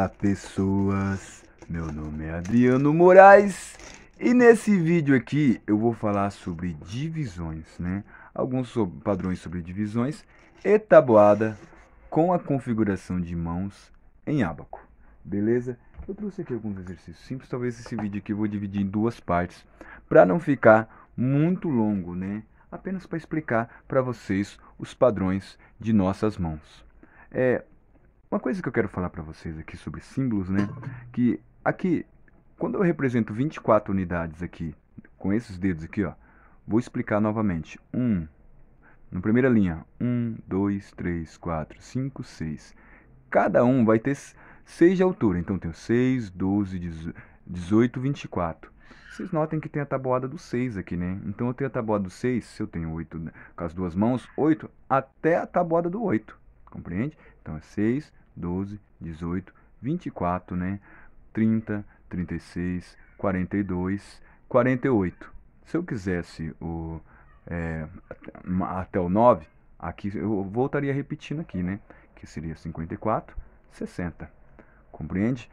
Olá pessoas, meu nome é Adriano Moraes e nesse vídeo aqui eu vou falar sobre divisões, né? Alguns sobre, padrões sobre divisões e tabuada com a configuração de mãos em ábaco, beleza? Eu trouxe aqui alguns exercícios simples, talvez esse vídeo aqui eu vou dividir em duas partes para não ficar muito longo, né? Apenas para explicar para vocês os padrões de nossas mãos. É, uma coisa que eu quero falar para vocês aqui sobre símbolos, né? Que aqui, quando eu represento 24 unidades aqui, com esses dedos aqui, ó, vou explicar novamente. 1, um, na primeira linha, 1, 2, 3, 4, 5, 6. Cada um vai ter 6 de altura, então eu tenho 6, 12, 18, 24. Vocês notem que tem a tabuada do 6 aqui, né? Então eu tenho a tabuada do 6, se eu tenho 8 né, com as duas mãos, 8 até a tabuada do 8, compreende? Então é 6, 12, 18, 24, né? 30, 36, 42, 48. Se eu quisesse o, é, até o 9, aqui eu voltaria repetindo aqui, né? Que seria 54, 60. Compreende?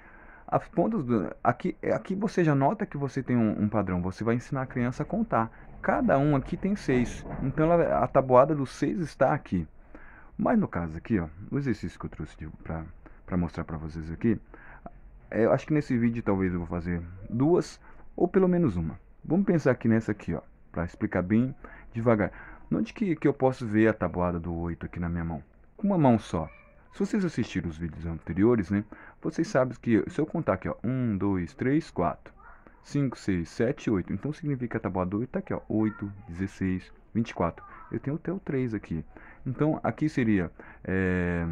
As pontas do, aqui, é, aqui você já nota que você tem um, um, padrão. Você vai ensinar a criança a contar. Cada um aqui tem seis. Então ela, a tabuada dos seis está aqui. Mas no caso aqui, ó, o exercício que eu trouxe para mostrar para vocês aqui, é, eu acho que nesse vídeo talvez eu vou fazer duas ou pelo menos uma. Vamos pensar aqui nessa aqui, ó, para explicar bem devagar. Onde que, que eu posso ver a tabuada do 8 aqui na minha mão? Com uma mão só. Se vocês assistiram os vídeos anteriores, né, vocês sabem que se eu contar aqui, ó, 1, 2, 3, 4, 5, 6, 7, 8. Então significa que a tabuada do 8 está aqui, ó, 8, 16, 24. Eu tenho até o 3 aqui. Então aqui seria é,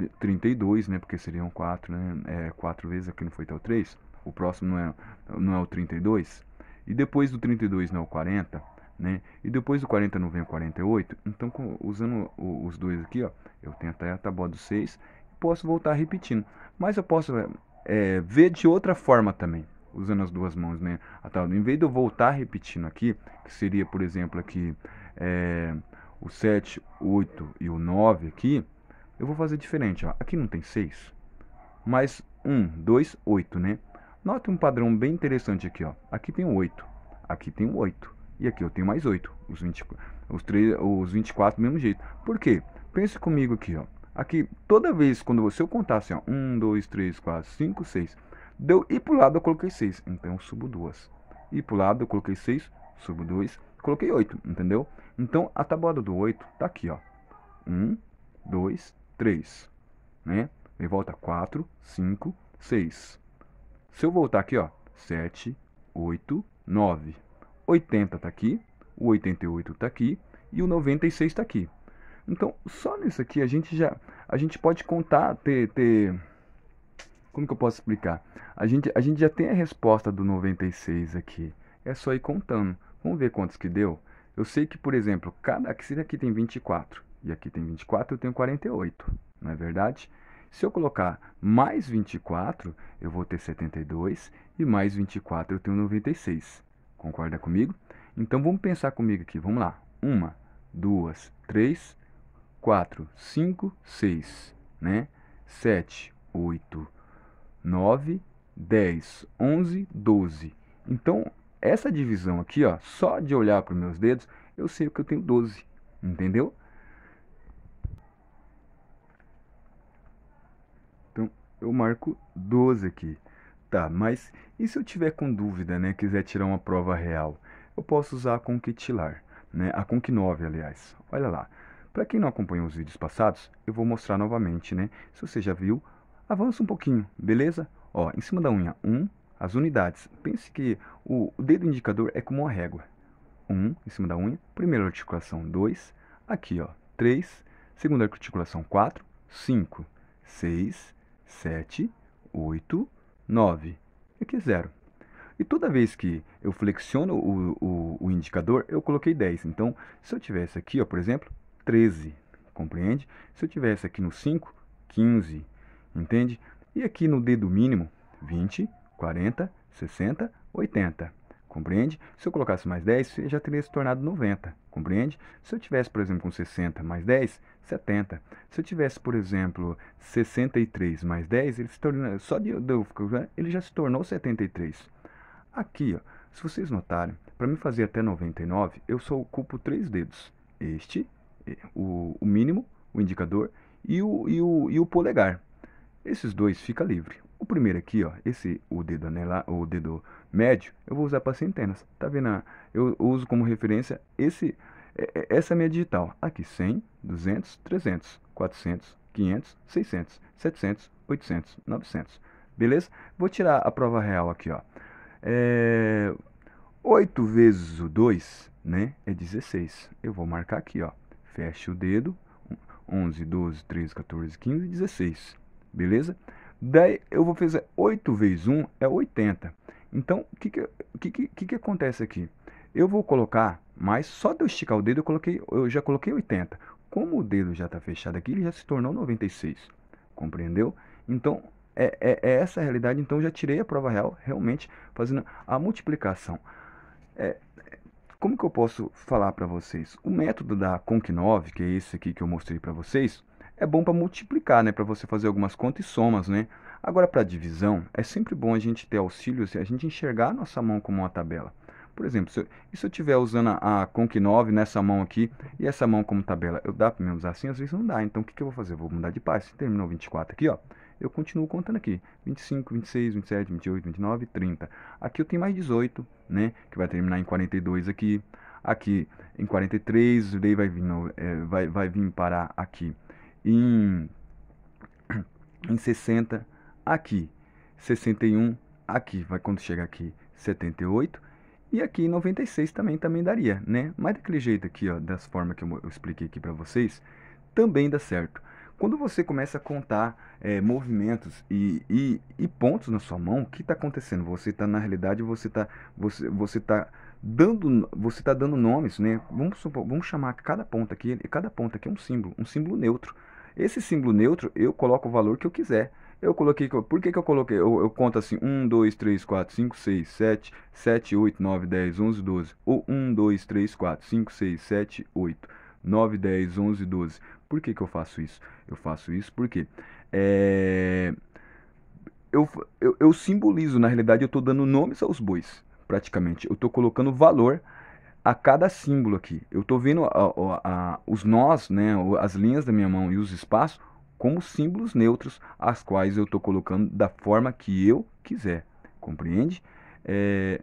eh, 32, né? Porque seriam 4, né? É, 4 vezes, aqui não foi até o 3. O próximo não é, não é o 32. E depois do 32 não é o 40, né? E depois do 40 não vem o 48. Então com, usando o, os dois aqui, ó, eu tenho até a tabuada do 6 posso voltar repetindo. Mas eu posso é, ver de outra forma também, usando as duas mãos, né? A em vez de eu voltar repetindo aqui, que seria, por exemplo, aqui... É, o 7, 8 e o 9 aqui, eu vou fazer diferente. Ó. Aqui não tem 6, mas 1, 2, 8, né? Note um padrão bem interessante aqui. Ó. Aqui tem 8, aqui tem 8 e aqui eu tenho mais 8. Os, 20, os, 3, os 24 do mesmo jeito. Por quê? Pense comigo aqui. Ó. Aqui, toda vez, quando você eu contasse, ó, 1, 2, 3, 4, 5, 6, deu e para o lado eu coloquei 6, então eu subo 2. E para o lado eu coloquei 6, subo 2 Coloquei 8, entendeu? Então, a tabuada do 8 está aqui, ó. 1, 2, 3, né? E volta 4, 5, 6. Se eu voltar aqui, ó, 7, 8, 9. 80 está aqui, o 88 está aqui e o 96 está aqui. Então, só nisso aqui a gente já a gente pode contar ter, ter como que eu posso explicar? A gente, a gente já tem a resposta do 96 aqui. É só ir contando. Vamos ver quantos que deu? Eu sei que, por exemplo, cada, se aqui tem 24 e aqui tem 24, eu tenho 48, não é verdade? Se eu colocar mais 24, eu vou ter 72, e mais 24 eu tenho 96. Concorda comigo? Então, vamos pensar comigo aqui, vamos lá. Uma, duas, três, quatro, cinco, seis, né? Sete, oito, nove, dez, onze, doze. Então, essa divisão aqui, ó, só de olhar para os meus dedos, eu sei que eu tenho 12, entendeu? Então, eu marco 12 aqui. Tá, mas e se eu tiver com dúvida, né, quiser tirar uma prova real? Eu posso usar a Conquitilar, né, a Conq 9, aliás. Olha lá. Para quem não acompanhou os vídeos passados, eu vou mostrar novamente, né? Se você já viu, avança um pouquinho, beleza? Ó, em cima da unha 1, as unidades. Pense que o, dedo indicador é como uma régua. 1 um, em cima da unha, primeira articulação 2, aqui ó, 3, segunda articulação 4, 5, 6, 7, 8, 9. Aqui é 0. E toda vez que eu flexiono o, o, o, indicador, eu coloquei 10. Então, se eu tivesse aqui, ó, por exemplo, 13, compreende? Se eu tivesse aqui no 5, 15, entende? E aqui no dedo mínimo, 20, 40, 60, 80. Compreende? Se eu colocasse mais 10, já teria se tornado 90. Compreende? Se eu tivesse, por exemplo, com 60 mais 10, 70. Se eu tivesse, por exemplo, 63 mais 10, ele se tornou, só de, de ele já se tornou 73. Aqui, ó, se vocês notarem, para me fazer até 99, eu só ocupo três dedos. Este, eh, o, o mínimo, o indicador e o, e, o, e o polegar. Esses dois fica livre. O primeiro aqui, ó, esse, o dedo anelar, o dedo médio, eu vou usar para centenas. Tá vendo? Eu uso como referência esse, é, é, essa minha digital. Aqui, 100, 200, 300, 400, 500, 600, 700, 800, 900. Beleza? Vou tirar a prova real aqui, ó. É... 8 vezes o 2, né, é 16. Eu vou marcar aqui, ó. Fecha o dedo. 11, 12, 13, 14, 15, 16. Beleza? Daí eu vou fazer 8 vezes 1 é 80. Então, o que que, que, que, que, acontece aqui? Eu vou colocar, mas só de eu esticar o dedo, eu, coloquei, eu já coloquei 80. Como o dedo já está fechado aqui, ele já se tornou 96. Compreendeu? Então, é, é, é essa a realidade. Então, já tirei a prova real, realmente, fazendo a multiplicação. É, como que eu posso falar para vocês? O método da Conc9, que é esse aqui que eu mostrei para vocês, é bom para multiplicar, né, para você fazer algumas contas e somas, né? Agora para divisão, é sempre bom a gente ter auxílio, a gente enxergar a nossa mão como uma tabela. Por exemplo, se eu, estiver tiver usando a, a Conk 9 nessa mão aqui e essa mão como tabela, eu dá para me usar assim? Às vezes não dá. Então o que, que eu vou fazer? Eu vou mudar de paz. Se terminou 24 aqui, ó, eu continuo contando aqui. 25, 26, 27, 28, 29, 30. Aqui eu tenho mais 18, né? Que vai terminar em 42 aqui. Aqui em 43, daí vai vir, no, é, vai, vai vir parar aqui em, em 60 aqui, 61 aqui, vai quando chega aqui 78 e aqui 96 também também daria, né? Mas daquele jeito aqui, ó, das formas que eu, eu expliquei aqui para vocês, também dá certo. Quando você começa a contar é, movimentos e, e, e, pontos na sua mão, o que está acontecendo? Você está na realidade, você está você você tá dando você tá dando nomes, né? Vamos supor, vamos chamar cada ponto aqui, cada ponto aqui é um símbolo, um símbolo neutro. Esse símbolo neutro, eu coloco o valor que eu quiser. Eu coloquei, por que, que eu coloquei? Eu, eu conto assim, 1, 2, 3, 4, 5, 6, 7, 7, 8, 9, 10, 11, 12. Ou 1, 2, 3, 4, 5, 6, 7, 8, 9, 10, 11, 12. Por que, que eu faço isso? Eu faço isso porque... É... Eu, eu, eu simbolizo, na realidade, eu estou dando nomes aos bois, praticamente. Eu estou colocando valor a cada símbolo aqui. Eu estou vendo a, a, a, os nós, né, as linhas da minha mão e os espaços como símbolos neutros, as quais eu estou colocando da forma que eu quiser. Compreende? É,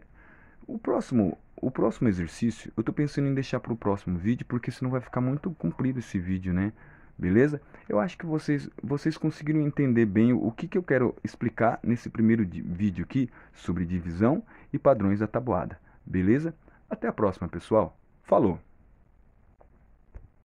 o próximo o próximo exercício eu estou pensando em deixar para o próximo vídeo, porque senão vai ficar muito comprido esse vídeo, né? Beleza? Eu acho que vocês, vocês conseguiram entender bem o que, que eu quero explicar nesse primeiro vídeo aqui sobre divisão e padrões da tabuada. Beleza? Até a próxima, pessoal. Falou!